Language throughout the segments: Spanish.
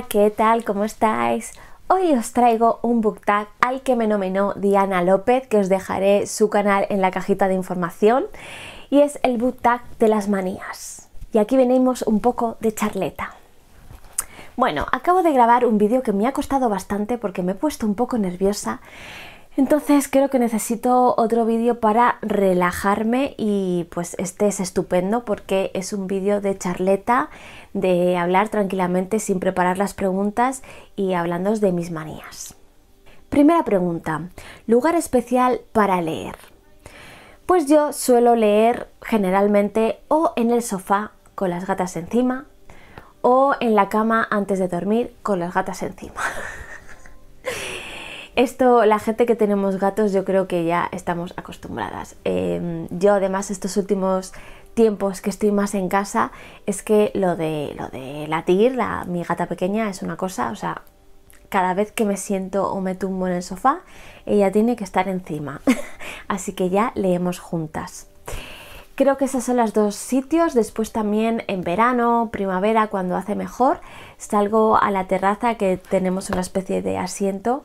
¿qué tal? ¿Cómo estáis? Hoy os traigo un book tag al que me nominó Diana López, que os dejaré su canal en la cajita de información, y es el book tag de las manías. Y aquí venimos un poco de charleta. Bueno, acabo de grabar un vídeo que me ha costado bastante porque me he puesto un poco nerviosa entonces creo que necesito otro vídeo para relajarme y pues este es estupendo porque es un vídeo de charleta, de hablar tranquilamente sin preparar las preguntas y hablando de mis manías. Primera pregunta, lugar especial para leer. Pues yo suelo leer generalmente o en el sofá con las gatas encima o en la cama antes de dormir con las gatas encima. Esto, la gente que tenemos gatos, yo creo que ya estamos acostumbradas. Em, yo además estos últimos tiempos que estoy más en casa es que lo de, lo de latir, la, mi gata pequeña es una cosa, o sea, cada vez que me siento o me tumbo en el sofá, ella tiene que estar encima. Así que ya leemos juntas. Creo que esas son los dos sitios. Después también en verano, primavera, cuando hace mejor, salgo a la terraza que tenemos una especie de asiento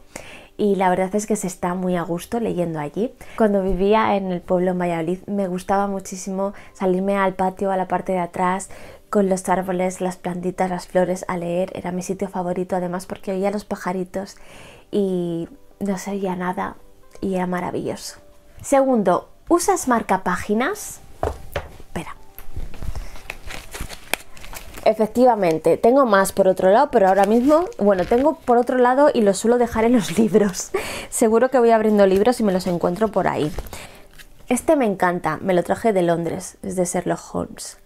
y la verdad es que se está muy a gusto leyendo allí. Cuando vivía en el pueblo en Valladolid me gustaba muchísimo salirme al patio, a la parte de atrás, con los árboles, las plantitas, las flores a leer. Era mi sitio favorito además porque oía los pajaritos y no se oía nada y era maravilloso. Segundo, ¿usas marca páginas Efectivamente, tengo más por otro lado, pero ahora mismo, bueno, tengo por otro lado y lo suelo dejar en los libros. Seguro que voy abriendo libros y me los encuentro por ahí. Este me encanta, me lo traje de Londres, es de Sherlock Holmes.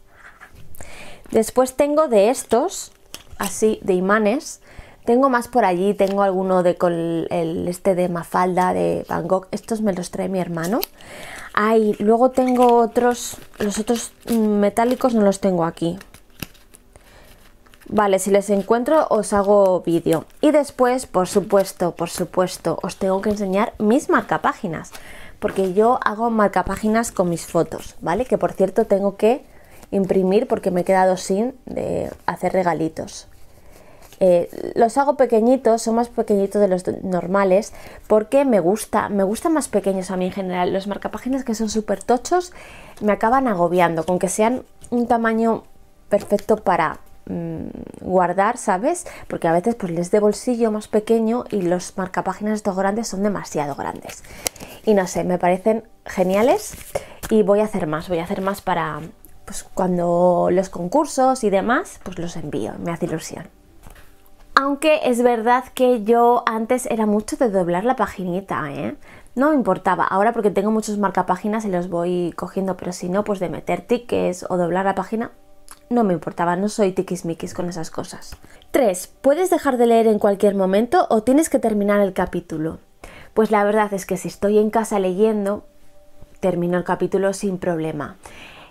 Después tengo de estos, así de imanes, tengo más por allí, tengo alguno de el este de Mafalda de Van Gogh, estos me los trae mi hermano. Ay, luego tengo otros, los otros mm, metálicos no los tengo aquí, Vale, si les encuentro os hago vídeo. Y después, por supuesto, por supuesto, os tengo que enseñar mis marcapáginas. Porque yo hago marcapáginas con mis fotos, ¿vale? Que por cierto tengo que imprimir porque me he quedado sin de eh, hacer regalitos. Eh, los hago pequeñitos, son más pequeñitos de los normales, porque me gusta, me gustan más pequeños a mí en general. Los marcapáginas que son súper tochos me acaban agobiando, con que sean un tamaño perfecto para Mm, guardar, ¿sabes? Porque a veces pues les de bolsillo más pequeño y los marcapáginas estos grandes son demasiado grandes. Y no sé, me parecen geniales y voy a hacer más, voy a hacer más para pues cuando los concursos y demás, pues los envío, me hace ilusión. Aunque es verdad que yo antes era mucho de doblar la paginita, ¿eh? No me importaba, ahora porque tengo muchos marcapáginas y los voy cogiendo, pero si no, pues de meter tickets o doblar la página, no me importaba, no soy tiquismiquis con esas cosas. 3. ¿Puedes dejar de leer en cualquier momento o tienes que terminar el capítulo? Pues la verdad es que si estoy en casa leyendo, termino el capítulo sin problema.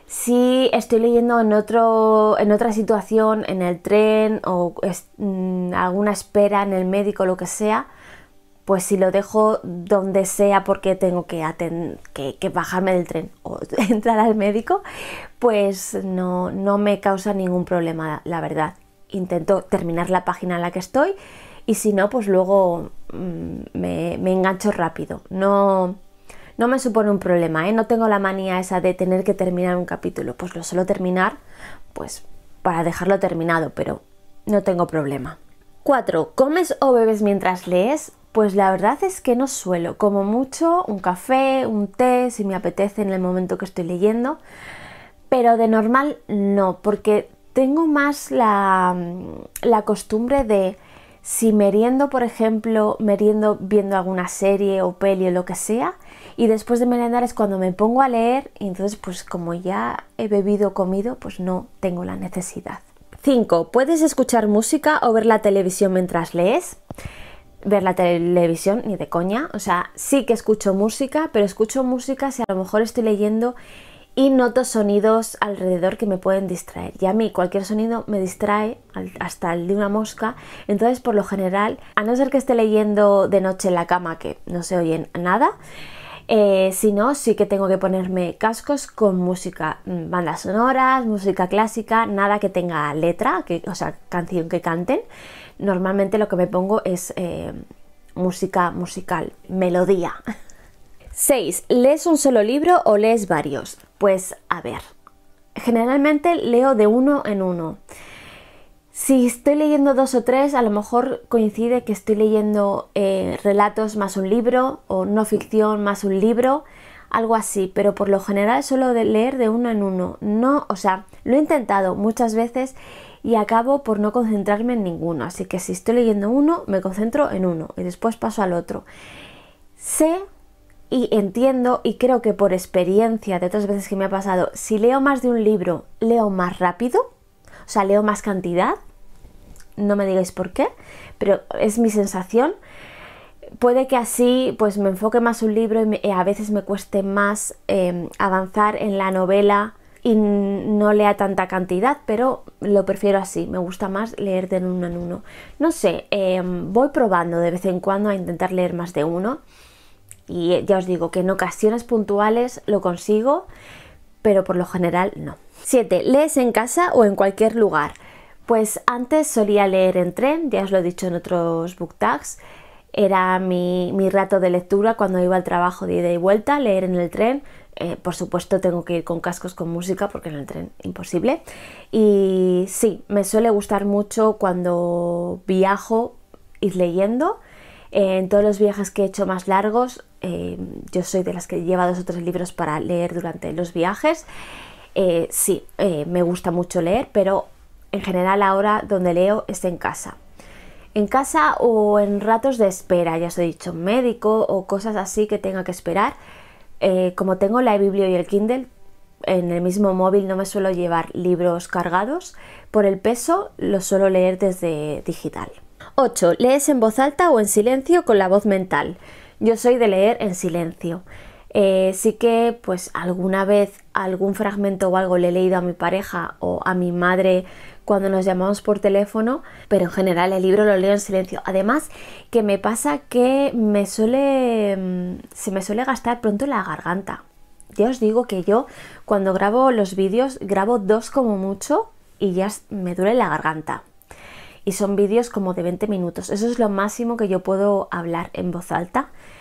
Si estoy leyendo en, otra situación, en el tren o mm, alguna espera en el médico, lo que sea, pues si lo dejo donde sea porque tengo que, bajarme del tren o entrar al médico, pues no, me causa ningún problema, la verdad. Intento terminar la página en la que estoy y si no, pues luego mm, me, engancho rápido. No, no me supone un problema, ¿eh? no tengo la manía esa de tener que terminar un capítulo, pues lo suelo terminar pues para dejarlo terminado, pero no tengo problema. 4. ¿Comes o bebes mientras lees? Pues la verdad es que no suelo, como mucho un café, un té, si me apetece en el momento que estoy leyendo, pero de normal no, porque tengo más la, costumbre de si meriendo, por ejemplo, meriendo viendo alguna serie o peli o lo que sea, y después de merendar es cuando me pongo a leer, y entonces pues como ya he bebido o comido, pues no tengo la necesidad. 5. ¿Puedes escuchar música o ver la televisión mientras lees? ver la televisión ni de coña. O sea, sí que escucho música, pero escucho música si a lo mejor estoy leyendo y noto sonidos alrededor que me pueden distraer. Y a mí cualquier sonido me distrae, hasta el de una mosca. Entonces, por lo general, a no ser que esté leyendo de noche en la cama, que no se oye nada, eh, si no, sí que tengo que ponerme cascos con música, mm, bandas sonoras, música clásica, nada que tenga letra, que, o sea, canción que canten, normalmente lo que me pongo es eh, música musical, melodía. 6. ¿Lees un solo libro o lees varios? Pues a ver, generalmente leo de uno en uno. Si estoy leyendo dos o tres, a lo mejor coincide que estoy leyendo eh, relatos más un libro o no ficción más un libro, algo así, pero por lo general de leer de uno en uno. No, o sea, lo he intentado muchas veces y acabo por no concentrarme en ninguno. Así que si estoy leyendo uno, me concentro en uno y después paso al otro. Sé y entiendo y creo que por experiencia de otras veces que me ha pasado, si leo más de un libro, leo más rápido, o sea, leo más cantidad. No me digáis por qué, pero es mi sensación puede que así pues me enfoque más un libro y, eh, a veces me cueste más eh, avanzar en la novela y no lea tanta cantidad, pero lo prefiero así, me gusta más leer de uno en uno. No sé, em, voy probando de vez en cuando a intentar leer más de uno y eh, ya os digo que en ocasiones puntuales lo consigo, pero por lo general no. 7. ¿Lees en casa o en cualquier lugar? Pues antes solía leer en tren, ya os lo he dicho en otros book tags, era mi, rato de lectura cuando iba al trabajo de ida y vuelta, leer en el tren, eh, por supuesto tengo que ir con cascos con música porque en el tren imposible. Y sí, me suele gustar mucho cuando viajo ir leyendo. Eh, en todos los viajes que he hecho más largos, eh, yo soy de las que lleva dos o tres libros para leer durante los viajes. sí, me gusta mucho leer, pero en general ahora donde leo es en casa en casa o en ratos de espera, ya os he dicho, médico o cosas así que tenga que esperar. Eh, como tengo la e y el Kindle, en el mismo móvil no me suelo llevar libros cargados, por el peso lo suelo leer desde digital. 8. Lees en voz alta o en silencio con la voz mental. Yo soy de leer en silencio. Eh, sí que pues alguna vez algún fragmento o algo le he leído a mi pareja o a mi madre cuando nos llamamos por teléfono, pero en general el libro lo leo en silencio. Además, que me pasa que me suele, mm, se me suele gastar pronto la garganta. Ya os digo que yo cuando grabo los vídeos grabo dos como mucho y ya me duele la garganta. Y son vídeos como de 20 minutos. Eso es lo máximo que yo puedo hablar en voz alta.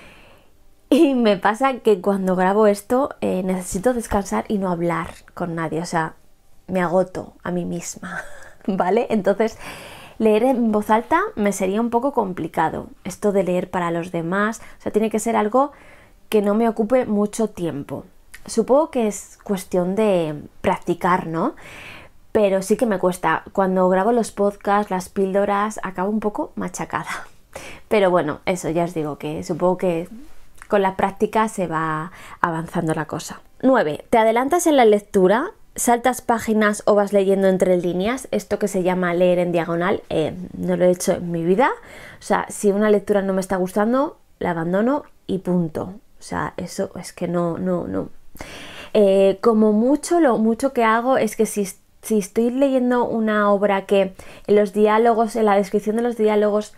Y me pasa que cuando grabo esto eh, necesito descansar y no hablar con nadie. O sea, me agoto a mí misma, ¿vale? Entonces, leer en voz alta me sería un poco complicado. Esto de leer para los demás, o sea, tiene que ser algo que no me ocupe mucho tiempo. Supongo que es cuestión de practicar, ¿no? Pero sí que me cuesta. Cuando grabo los podcasts, las píldoras, acabo un poco machacada. Pero bueno, eso ya os digo que supongo que con la práctica se va avanzando la cosa. 9. Te adelantas en la lectura saltas páginas o vas leyendo entre líneas, esto que se llama leer en diagonal, eh, no lo he hecho en mi vida. O sea, si una lectura no me está gustando, la abandono y punto. O sea, eso es que no, no, no. Eh, como mucho, lo mucho que hago es que si, si estoy leyendo una obra que en los diálogos, en la descripción de los diálogos,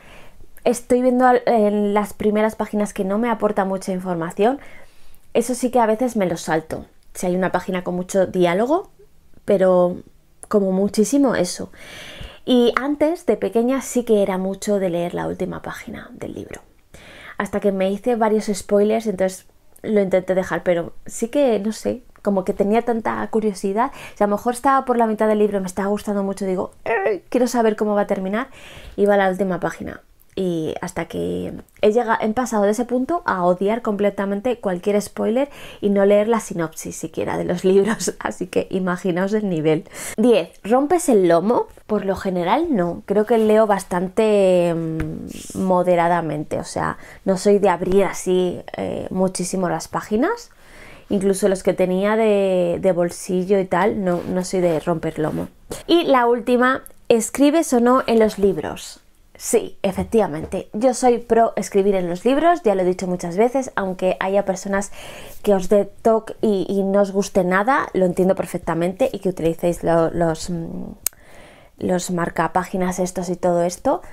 estoy viendo en las primeras páginas que no me aporta mucha información, eso sí que a veces me lo salto si hay una página con mucho diálogo, pero como muchísimo eso. Y antes, de pequeña, sí que era mucho de leer la última página del libro. Hasta que me hice varios spoilers, entonces lo intenté dejar, pero sí que, no sé, como que tenía tanta curiosidad. Si a lo mejor estaba por la mitad del libro, me estaba gustando mucho, digo, quiero saber cómo va a terminar, iba a la última página y hasta que he, he pasado de ese punto a odiar completamente cualquier spoiler y no leer la sinopsis siquiera de los libros, así que imaginaos el nivel. 10. ¿Rompes el lomo? Por lo general no, creo que leo bastante mm, moderadamente, o sea, no soy de abrir así eh, muchísimo las páginas, incluso los que tenía de, bolsillo y tal, no, no soy de romper lomo. Y la última, ¿escribes o no en los libros? Sí, efectivamente. Yo soy pro escribir en los libros, ya lo he dicho muchas veces, aunque haya personas que os dé toque y, no os guste nada, lo entiendo perfectamente y que utilicéis los, mm, los marcapáginas estos y todo esto.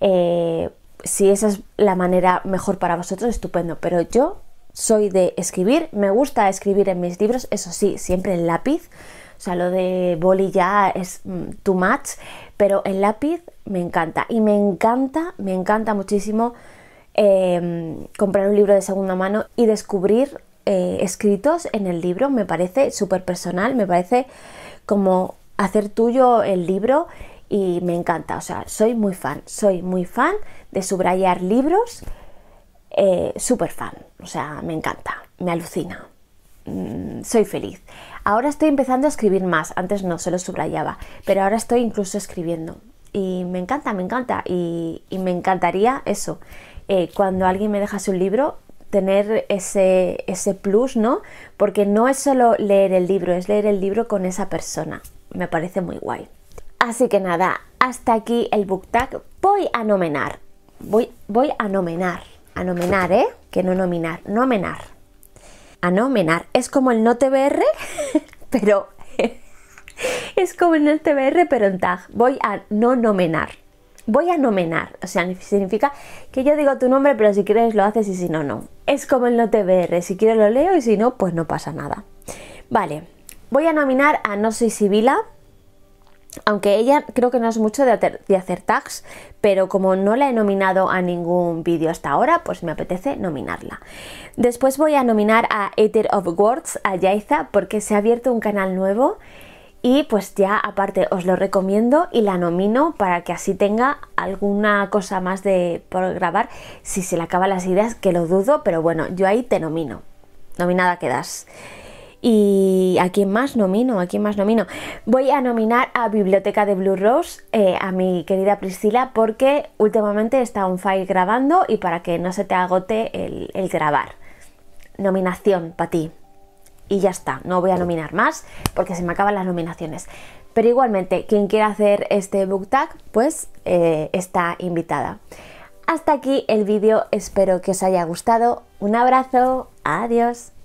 Eh, si esa es la manera mejor para vosotros, estupendo. Pero yo soy de escribir, me gusta escribir en mis libros, eso sí, siempre en lápiz o sea, lo de boli ya es mm, too much, pero el lápiz me encanta. Y me encanta, me encanta muchísimo em, comprar un libro de segunda mano y descubrir eh, escritos en el libro. Me parece súper personal, me parece como hacer tuyo el libro y me encanta. O sea, soy muy fan, soy muy fan de subrayar libros, eh, súper fan. O sea, me encanta, me alucina. Mm, soy feliz. Ahora estoy empezando a escribir más, antes no, solo subrayaba, pero ahora estoy incluso escribiendo. Y me encanta, me encanta, y, me encantaría eso, eh, cuando alguien me deja su libro, tener ese, ese plus, ¿no? Porque no es solo leer el libro, es leer el libro con esa persona. Me parece muy guay. Así que nada, hasta aquí el book tag. Voy a nominar. Voy, voy a nominar. A nominar, ¿eh? Que no nominar, nomenar a nominar, Es como el no TBR, pero es como el no TBR, pero en tag. Voy a no nominar Voy a nominar, O sea, significa que yo digo tu nombre, pero si quieres lo haces y si no, no. Es como el no TBR. Si quieres lo leo y si no, pues no pasa nada. Vale. Voy a nominar a No Soy Sibila aunque ella creo que no es mucho de hacer, tags, pero como no la he nominado a ningún vídeo hasta ahora, pues me apetece nominarla. Después voy a nominar a Ether of Words, a Yaiza, porque se ha abierto un canal nuevo y pues ya aparte os lo recomiendo y la nomino para que así tenga alguna cosa más de por grabar si se le acaban las ideas, que lo dudo, pero bueno, yo ahí te nomino. Nominada quedas. ¿Y a quién más nomino? ¿A quién más nomino? Voy a nominar a Biblioteca de Blue Rose, eh, a mi querida Priscila, porque últimamente está un file grabando y para que no se te agote el, grabar. Nominación para ti. Y ya está, no voy a nominar más porque se me acaban las nominaciones. Pero igualmente, quien quiera hacer este book tag, pues eh, está invitada. Hasta aquí el vídeo, espero que os haya gustado. Un abrazo, adiós.